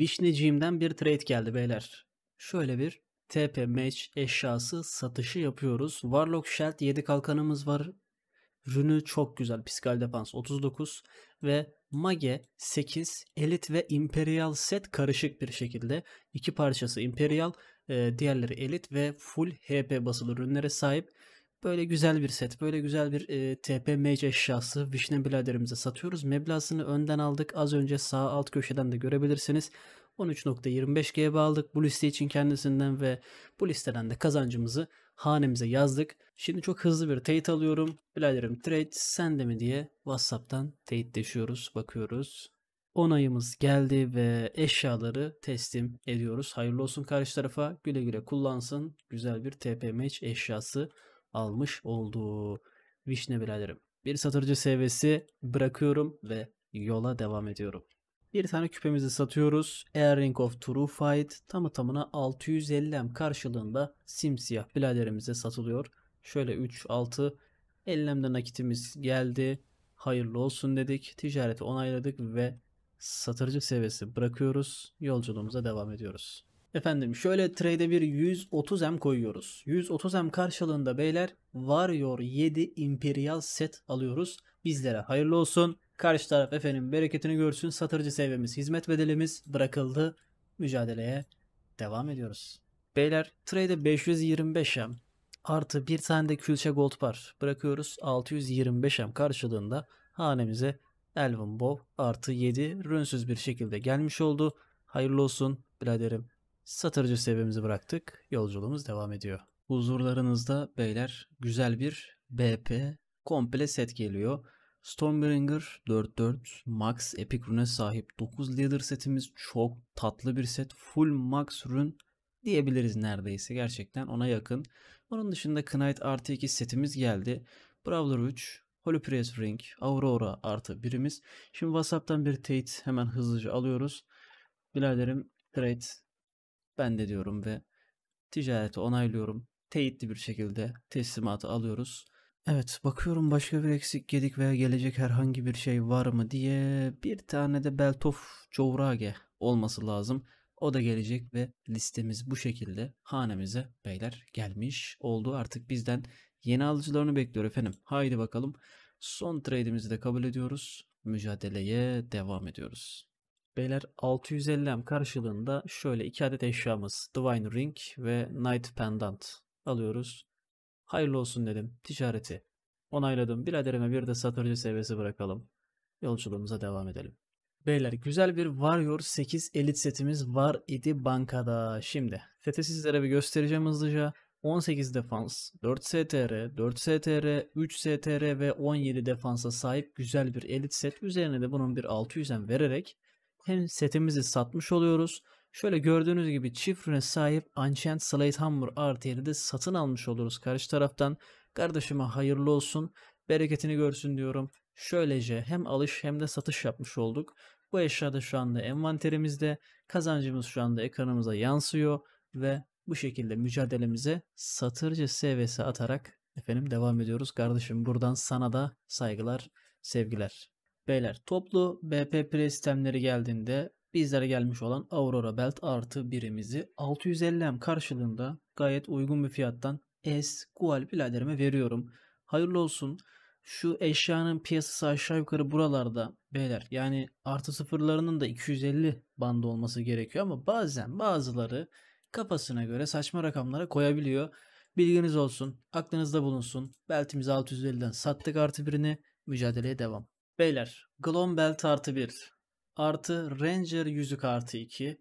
Vişneciğimden bir trade geldi beyler. Şöyle bir TP match eşyası satışı yapıyoruz. Warlock Sheld 7 kalkanımız var. Rünü çok güzel. Piskal Defans 39 ve Mage 8 Elit ve Imperial set karışık bir şekilde. iki parçası Imperial, e, diğerleri Elit ve full HP basılı ürünlere sahip. Böyle güzel bir set, böyle güzel bir e, TP Mage eşyası Vişne Blader'imize satıyoruz. Meblasını önden aldık. Az önce sağ alt köşeden de görebilirsiniz. 13.25 GB aldık bu liste için kendisinden ve bu listeden de kazancımızı hanemize yazdık. Şimdi çok hızlı bir teyit alıyorum. Biladerim trade sende mi diye WhatsApp'tan teyitleşiyoruz, bakıyoruz. Onayımız geldi ve eşyaları teslim ediyoruz. Hayırlı olsun karşı tarafa. Güle güle kullansın. Güzel bir TP eşyası almış olduğu Vişne biraderim. Bir satırcı seviyesi bırakıyorum ve yola devam ediyorum. Bir tane küpemizi satıyoruz. Earring of True Fight tamı tamına 650M karşılığında simsiyah biladerimize satılıyor. Şöyle 3, 6, 50M'de nakitimiz geldi. Hayırlı olsun dedik. Ticareti onayladık ve satırcı seviyesi bırakıyoruz. Yolculuğumuza devam ediyoruz. Efendim şöyle trade'e bir 130M koyuyoruz. 130M karşılığında beyler Warrior 7 Imperial set alıyoruz. Bizlere hayırlı olsun. Karşı taraf efendim bereketini görsün. Satırcı seviyemiz, hizmet bedelimiz bırakıldı. Mücadeleye devam ediyoruz. Beyler trade'e 525 m artı bir tane de külçe gold var. Bırakıyoruz 625 m karşılığında hanemize Elvin Bow artı 7 rünsüz bir şekilde gelmiş oldu. Hayırlı olsun biraderim. Satırcı seviyemizi bıraktık. Yolculuğumuz devam ediyor. Huzurlarınızda beyler güzel bir BP komple set geliyor. Stormbringer 4-4 Max Epic rune sahip 9 leader setimiz çok tatlı bir set. Full Max Rune diyebiliriz neredeyse gerçekten ona yakın. Onun dışında Knight artı 2 setimiz geldi. Brawler 3, Holopriest Ring, Aurora artı birimiz. Şimdi Whatsapp'tan bir teyit hemen hızlıca alıyoruz. Biladerim trade ben de diyorum ve ticareti onaylıyorum. Teyitli bir şekilde teslimatı alıyoruz. Evet bakıyorum başka bir eksik gedik veya gelecek herhangi bir şey var mı diye bir tane de Beltof Covrage olması lazım. O da gelecek ve listemiz bu şekilde hanemize beyler gelmiş oldu. Artık bizden yeni alıcılarını bekliyor efendim. Haydi bakalım son trade'imizi de kabul ediyoruz. Mücadeleye devam ediyoruz. Beyler 650M karşılığında şöyle iki adet eşyamız Divine Ring ve Knight Pendant alıyoruz. Hayırlı olsun dedim. Ticareti. Onayladım. Biraderime bir de satıcı seviyesi bırakalım. Yolculuğumuza devam edelim. Beyler güzel bir Warrior 8 elit setimiz var idi bankada. Şimdi seti sizlere bir göstereceğim hızlıca. 18 defans, 4 STR, 4 STR, 3 STR ve 17 defansa sahip güzel bir elit set. Üzerine de bunun bir 600'en vererek hem setimizi satmış oluyoruz Şöyle gördüğünüz gibi çift rune sahip Ancient Slate Hammer RTL'i de satın almış oluruz karşı taraftan. Kardeşime hayırlı olsun. Bereketini görsün diyorum. Şöylece hem alış hem de satış yapmış olduk. Bu eşya da şu anda envanterimizde. Kazancımız şu anda ekranımıza yansıyor ve bu şekilde mücadelemize satırcı seviyesi atarak efendim devam ediyoruz. Kardeşim buradan sana da saygılar, sevgiler. Beyler toplu BP pre sistemleri geldiğinde bizlere gelmiş olan Aurora Belt artı birimizi 650M karşılığında gayet uygun bir fiyattan S Gual biraderime veriyorum. Hayırlı olsun. Şu eşyanın piyasası aşağı yukarı buralarda beyler. Yani artı sıfırlarının da 250 bandı olması gerekiyor ama bazen bazıları kafasına göre saçma rakamlara koyabiliyor. Bilginiz olsun, aklınızda bulunsun. Beltimizi 650'den sattık artı birini, mücadeleye devam. Beyler, Glon Belt artı 1 artı Ranger yüzük artı 2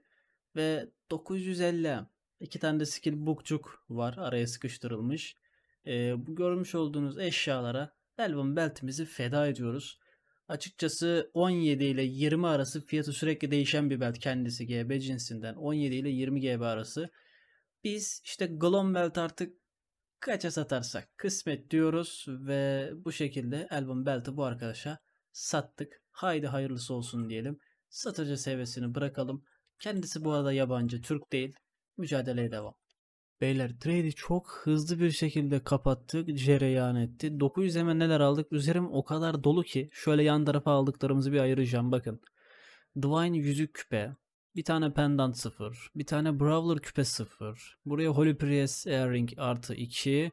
ve 950 iki tane de skill bookcuk var araya sıkıştırılmış. E, bu görmüş olduğunuz eşyalara Elvan beltimizi feda ediyoruz. Açıkçası 17 ile 20 arası fiyatı sürekli değişen bir belt kendisi GB cinsinden. 17 ile 20 GB arası. Biz işte Glom belt artık kaça satarsak kısmet diyoruz ve bu şekilde Elvan belt'i bu arkadaşa sattık. Haydi hayırlısı olsun diyelim. Satıcı seviyesini bırakalım. Kendisi bu arada yabancı, Türk değil. Mücadeleye devam. Beyler trade'i çok hızlı bir şekilde kapattık. Cereyan etti. 900 hemen neler aldık? Üzerim o kadar dolu ki. Şöyle yan tarafa aldıklarımızı bir ayıracağım. Bakın. Divine yüzük küpe. Bir tane pendant 0. Bir tane Brawler küpe 0. Buraya Holy Priest Earring artı 2.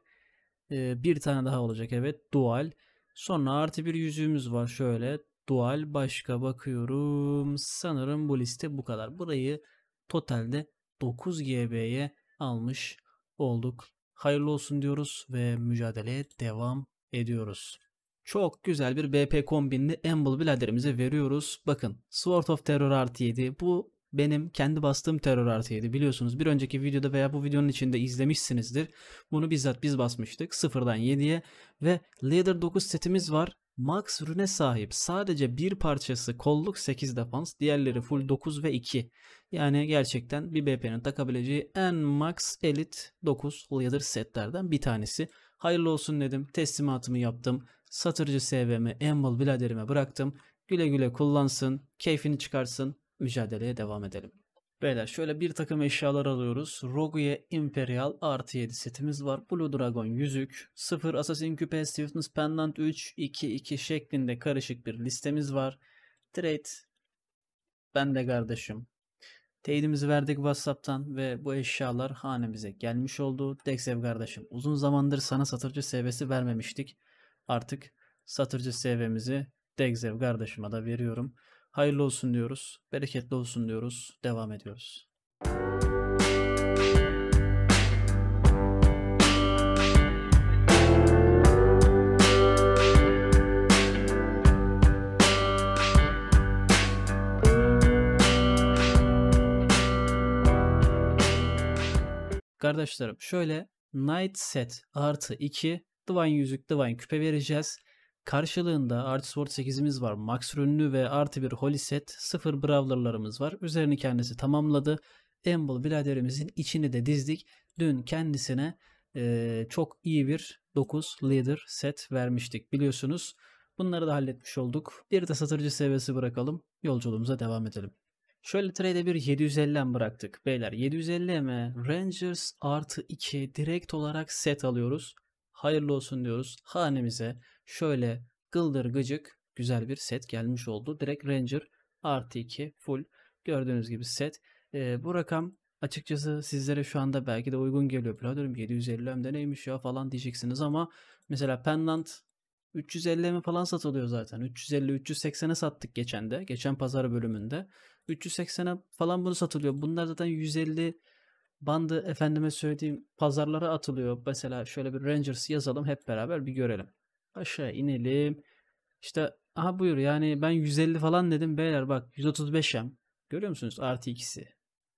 Ee, bir tane daha olacak evet. Dual. Sonra artı bir yüzüğümüz var şöyle. Dual başka bakıyorum. Sanırım bu liste bu kadar. Burayı totalde 9 GB'ye almış olduk. Hayırlı olsun diyoruz ve mücadeleye devam ediyoruz. Çok güzel bir BP kombinli Emble biraderimize veriyoruz. Bakın Sword of Terror artı 7 bu benim kendi bastığım Terror artı 7 biliyorsunuz. Bir önceki videoda veya bu videonun içinde izlemişsinizdir. Bunu bizzat biz basmıştık 0'dan 7'ye ve Leader 9 setimiz var max Rune sahip. Sadece bir parçası kolluk 8 defans, diğerleri full 9 ve 2. Yani gerçekten bir BP'nin takabileceği en max elit 9 leader setlerden bir tanesi. Hayırlı olsun dedim. Teslimatımı yaptım. Satırcı SV'mi Enval Bilader'ime bıraktım. Güle güle kullansın. Keyfini çıkarsın. Mücadeleye devam edelim. Beyler şöyle bir takım eşyalar alıyoruz. Rogu'e Imperial artı 7 setimiz var. Blue Dragon yüzük, 0 Assassin küpe, Swiftness Pendant 3, 2, 2 şeklinde karışık bir listemiz var. Trade ben de kardeşim. Teyidimizi verdik WhatsApp'tan ve bu eşyalar hanemize gelmiş oldu. Dexev kardeşim uzun zamandır sana satırcı sevesi vermemiştik. Artık satırcı sevemizi Dexev kardeşime de veriyorum. Hayırlı olsun diyoruz. Bereketli olsun diyoruz. Devam ediyoruz. Kardeşlerim şöyle Night Set artı 2 Divine Yüzük Divine Küpe vereceğiz. Karşılığında artı 8'imiz var. Max Rünlü ve artı bir Holy Set 0 Brawler'larımız var. Üzerini kendisi tamamladı. Emble biraderimizin içini de dizdik. Dün kendisine e, çok iyi bir 9 leader set vermiştik biliyorsunuz. Bunları da halletmiş olduk. Bir de satıcı seviyesi bırakalım. Yolculuğumuza devam edelim. Şöyle trade'e bir 750 bıraktık. Beyler 750 mi? Rangers artı 2 direkt olarak set alıyoruz. Hayırlı olsun diyoruz hanemize şöyle gıldır gıcık güzel bir set gelmiş oldu. Direkt Ranger artı 2 full gördüğünüz gibi set. E, bu rakam açıkçası sizlere şu anda belki de uygun geliyor. Platinum 750 hem de neymiş ya falan diyeceksiniz ama mesela Pendant 350 mi falan satılıyor zaten. 350-380'e sattık geçen de. Geçen pazar bölümünde. 380'e falan bunu satılıyor. Bunlar zaten 150 bandı efendime söylediğim pazarlara atılıyor. Mesela şöyle bir Rangers yazalım hep beraber bir görelim. Aşağı inelim. İşte aha buyur yani ben 150 falan dedim beyler bak 135 Görüyor musunuz artı ikisi.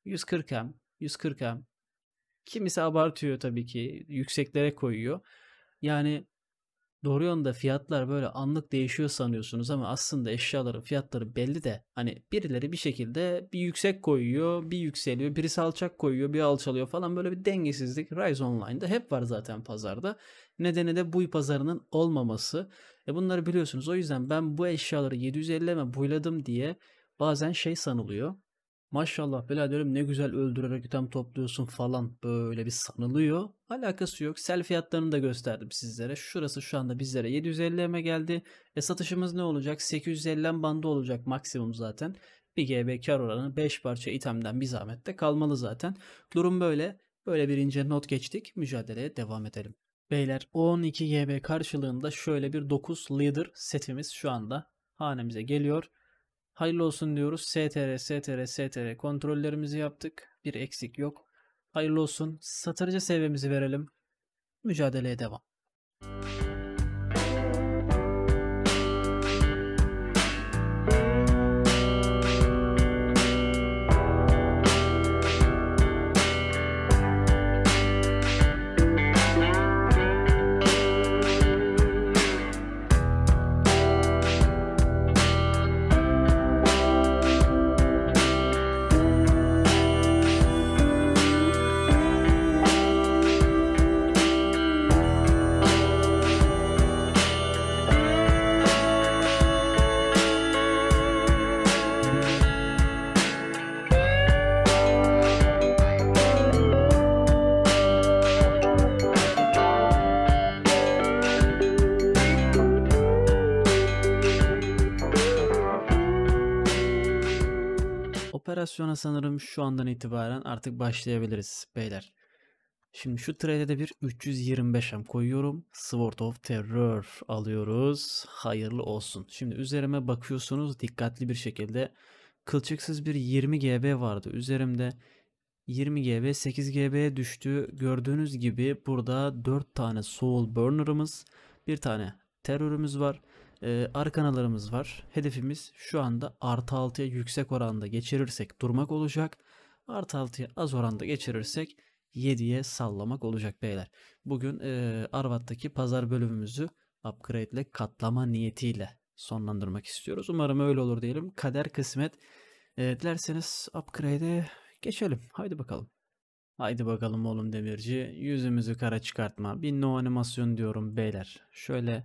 140M, Kimisi abartıyor tabii ki yükseklere koyuyor. Yani doğru yönde fiyatlar böyle anlık değişiyor sanıyorsunuz ama aslında eşyaların fiyatları belli de hani birileri bir şekilde bir yüksek koyuyor, bir yükseliyor, birisi alçak koyuyor, bir alçalıyor falan böyle bir dengesizlik Rise Online'da hep var zaten pazarda. Nedeni de buy pazarının olmaması. E bunları biliyorsunuz. O yüzden ben bu eşyaları 750'me buyladım diye bazen şey sanılıyor. Maşallah biraderim ne güzel öldürerek item topluyorsun falan böyle bir sanılıyor. Alakası yok. Sel fiyatlarını da gösterdim sizlere. Şurası şu anda bizlere 750'me geldi. E satışımız ne olacak? 850 bandı olacak maksimum zaten. Bir GB kar oranı 5 parça itemden bir zahmet de kalmalı zaten. Durum böyle. Böyle bir ince not geçtik. Mücadeleye devam edelim. Beyler 12 GB karşılığında şöyle bir 9 leader setimiz şu anda hanemize geliyor. Hayırlı olsun diyoruz. STR, STR, STR kontrollerimizi yaptık. Bir eksik yok. Hayırlı olsun. Satırcı seviyemizi verelim. Mücadeleye devam. operasyona sanırım şu andan itibaren artık başlayabiliriz beyler. Şimdi şu trade'de bir 325 koyuyorum. Sword of Terror alıyoruz. Hayırlı olsun. Şimdi üzerime bakıyorsunuz dikkatli bir şekilde. Kılçıksız bir 20 GB vardı üzerimde. 20 GB 8 GB düştü. Gördüğünüz gibi burada 4 tane Soul Burner'ımız, bir tane terörümüz var e, ee, ar kanallarımız var. Hedefimiz şu anda artı 6'ya yüksek oranda geçirirsek durmak olacak. Artı 6'ya az oranda geçirirsek 7'ye sallamak olacak beyler. Bugün e, Arvat'taki pazar bölümümüzü upgrade ile katlama niyetiyle sonlandırmak istiyoruz. Umarım öyle olur diyelim. Kader kısmet. E, dilerseniz upgrade'e geçelim. Haydi bakalım. Haydi bakalım oğlum demirci. Yüzümüzü kara çıkartma. Bir no animasyon diyorum beyler. Şöyle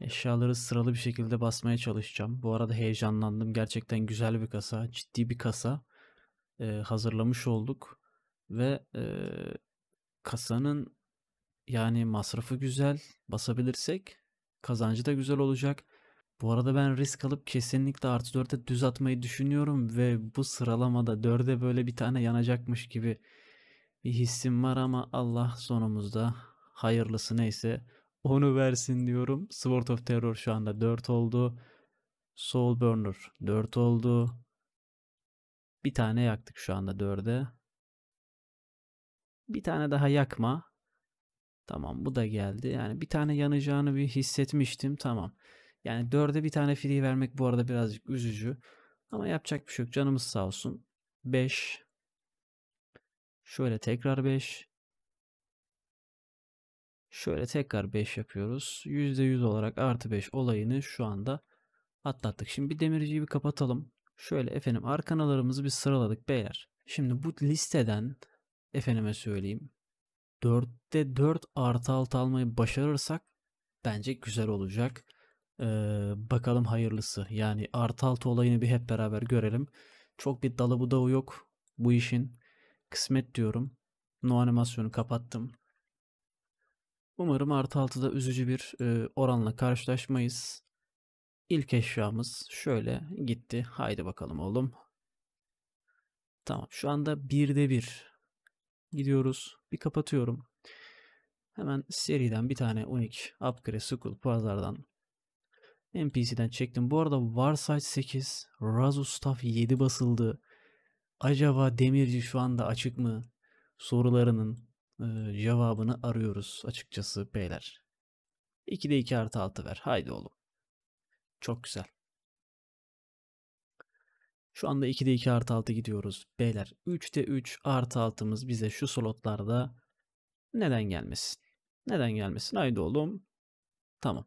Eşyaları sıralı bir şekilde basmaya çalışacağım. Bu arada heyecanlandım. Gerçekten güzel bir kasa. Ciddi bir kasa. Ee, hazırlamış olduk. Ve e, kasanın yani masrafı güzel. Basabilirsek kazancı da güzel olacak. Bu arada ben risk alıp kesinlikle artı 4'e düz atmayı düşünüyorum ve bu sıralamada 4'e böyle bir tane yanacakmış gibi bir hissim var ama Allah sonumuzda hayırlısı neyse onu versin diyorum. Sword of Terror şu anda 4 oldu. Soul Burner 4 oldu. Bir tane yaktık şu anda 4'e. Bir tane daha yakma. Tamam bu da geldi. Yani bir tane yanacağını bir hissetmiştim. Tamam. Yani 4'e bir tane free vermek bu arada birazcık üzücü. Ama yapacak bir şey yok. Canımız sağ olsun. 5. Şöyle tekrar 5. Şöyle tekrar 5 yapıyoruz. %100 olarak artı 5 olayını şu anda atlattık. Şimdi bir demirciyi bir kapatalım. Şöyle efendim arkanalarımızı bir sıraladık beyler. Şimdi bu listeden efendime söyleyeyim 4'te 4 artı 6 almayı başarırsak bence güzel olacak. Ee, bakalım hayırlısı. Yani artı 6 olayını bir hep beraber görelim. Çok bir dalı budağı yok bu işin. Kısmet diyorum. No animasyonu kapattım. Umarım artı 6'da üzücü bir e, oranla karşılaşmayız. İlk eşyamız şöyle gitti. Haydi bakalım oğlum. Tamam şu anda birde bir Gidiyoruz. Bir kapatıyorum. Hemen seriden bir tane unik upgrade school pazardan NPC'den çektim. Bu arada Warsight 8, Razu Staff 7 basıldı. Acaba demirci şu anda açık mı? Sorularının e, cevabını arıyoruz açıkçası beyler. de 2 artı 6 ver. Haydi oğlum. Çok güzel. Şu anda de 2 artı 6 gidiyoruz. Beyler de 3 artı 6'mız bize şu slotlarda neden gelmesin? Neden gelmesin? Haydi oğlum. Tamam.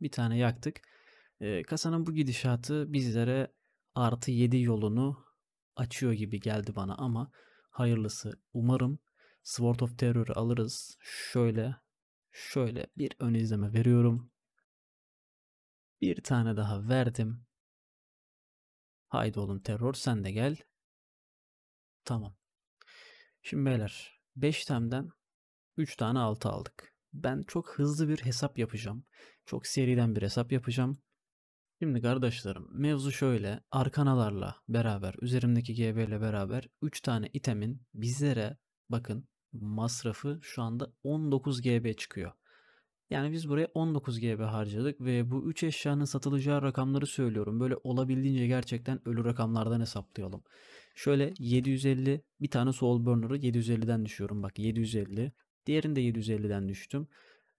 Bir tane yaktık. E, kasanın bu gidişatı bizlere artı 7 yolunu açıyor gibi geldi bana ama hayırlısı. Umarım Sword of Terror alırız. Şöyle şöyle bir ön izleme veriyorum. Bir tane daha verdim. Haydi oğlum terör sen de gel. Tamam. Şimdi beyler 5 temden 3 tane 6 aldık. Ben çok hızlı bir hesap yapacağım. Çok seriden bir hesap yapacağım. Şimdi kardeşlerim mevzu şöyle. Arkanalarla beraber üzerimdeki GB ile beraber 3 tane itemin bizlere bakın masrafı şu anda 19 GB çıkıyor. Yani biz buraya 19 GB harcadık ve bu 3 eşyanın satılacağı rakamları söylüyorum. Böyle olabildiğince gerçekten ölü rakamlardan hesaplayalım. Şöyle 750 bir tane soul burner'ı 750'den düşüyorum. Bak 750. Diğerini de 750'den düştüm.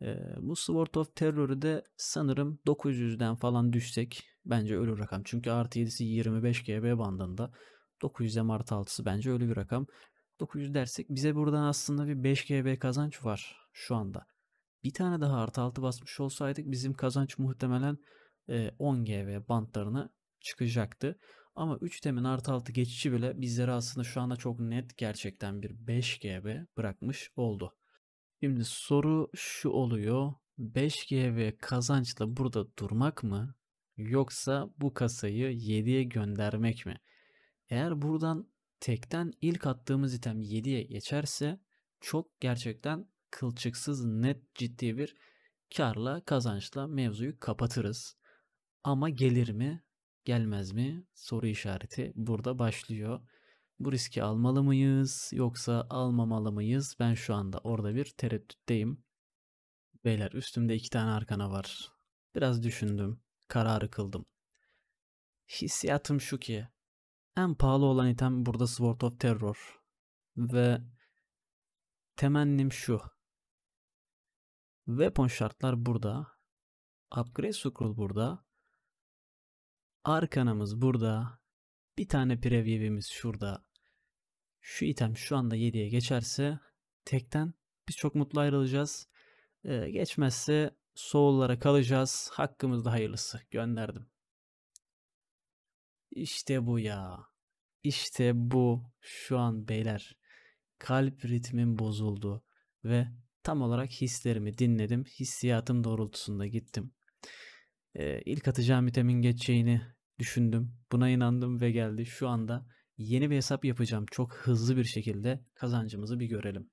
Ee, bu Sword of Terror'ı da sanırım 900'den falan düşsek bence ölü rakam. Çünkü artı 7'si 25 GB bandında. 900 M artı 6'sı bence ölü bir rakam. 900 dersek bize buradan aslında bir 5 GB kazanç var şu anda. Bir tane daha artı altı basmış olsaydık bizim kazanç muhtemelen 10 e, GB bantlarına çıkacaktı. Ama 3 temin artı altı geçişi bile bizlere aslında şu anda çok net gerçekten bir 5 GB bırakmış oldu. Şimdi soru şu oluyor. 5 GB kazançla burada durmak mı? Yoksa bu kasayı 7'ye göndermek mi? Eğer buradan tekten ilk attığımız item 7'ye geçerse çok gerçekten kılçıksız net ciddi bir karla kazançla mevzuyu kapatırız. Ama gelir mi gelmez mi soru işareti burada başlıyor. Bu riski almalı mıyız yoksa almamalı mıyız? Ben şu anda orada bir tereddütteyim. Beyler üstümde iki tane arkana var. Biraz düşündüm. Kararı kıldım. Hissiyatım şu ki en pahalı olan item burada Sword of Terror. Ve temennim şu. Weapon şartlar burada. Upgrade Scroll burada. Arkanımız burada. Bir tane preview'imiz şurada. Şu item şu anda 7'ye geçerse tekten biz çok mutlu ayrılacağız. Ee, geçmezse soğullara kalacağız. Hakkımızda hayırlısı. Gönderdim. İşte bu ya. İşte bu şu an beyler. Kalp ritmim bozuldu ve tam olarak hislerimi dinledim. Hissiyatım doğrultusunda gittim. Ee, ilk atacağım itemin geçeceğini düşündüm. Buna inandım ve geldi. Şu anda yeni bir hesap yapacağım. Çok hızlı bir şekilde kazancımızı bir görelim.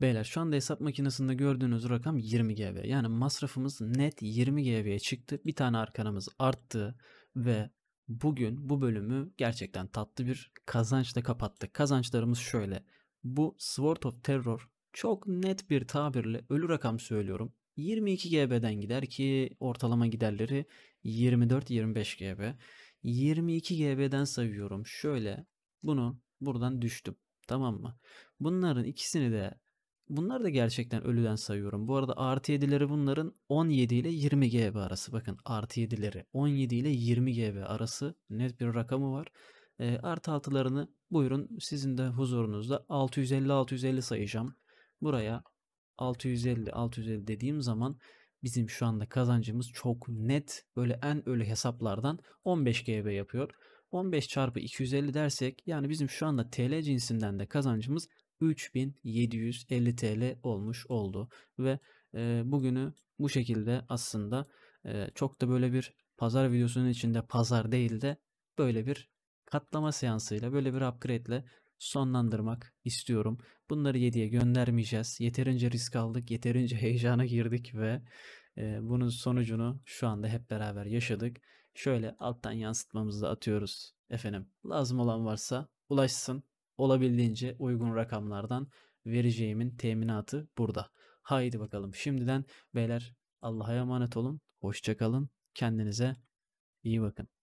Beyler şu anda hesap makinesinde gördüğünüz rakam 20 GB. Yani masrafımız net 20 GB'ye çıktı. Bir tane arkanamız arttı ve bugün bu bölümü gerçekten tatlı bir kazançla kapattık. Kazançlarımız şöyle. Bu Sword of Terror çok net bir tabirle ölü rakam söylüyorum. 22 GB'den gider ki ortalama giderleri 24-25 GB. 22 GB'den sayıyorum. Şöyle bunu buradan düştüm. Tamam mı? Bunların ikisini de Bunlar da gerçekten ölüden sayıyorum. Bu arada artı 7'leri bunların 17 ile 20 GB arası. Bakın artı 7'leri 17 ile 20 GB arası net bir rakamı var. E, artı altılarını buyurun sizin de huzurunuzda 650-650 sayacağım. Buraya 650-650 dediğim zaman bizim şu anda kazancımız çok net böyle en ölü hesaplardan 15 GB yapıyor. 15 çarpı 250 dersek yani bizim şu anda TL cinsinden de kazancımız 3750 TL olmuş oldu ve e, bugünü bu şekilde aslında e, çok da böyle bir pazar videosunun içinde pazar değil de böyle bir katlama seansıyla böyle bir upgrade ile sonlandırmak istiyorum. Bunları 7'ye göndermeyeceğiz. Yeterince risk aldık, yeterince heyecana girdik ve e, bunun sonucunu şu anda hep beraber yaşadık. Şöyle alttan yansıtmamızı da atıyoruz. Efendim lazım olan varsa ulaşsın olabildiğince uygun rakamlardan vereceğimin teminatı burada. Haydi bakalım şimdiden beyler Allah'a emanet olun. Hoşçakalın. Kendinize iyi bakın.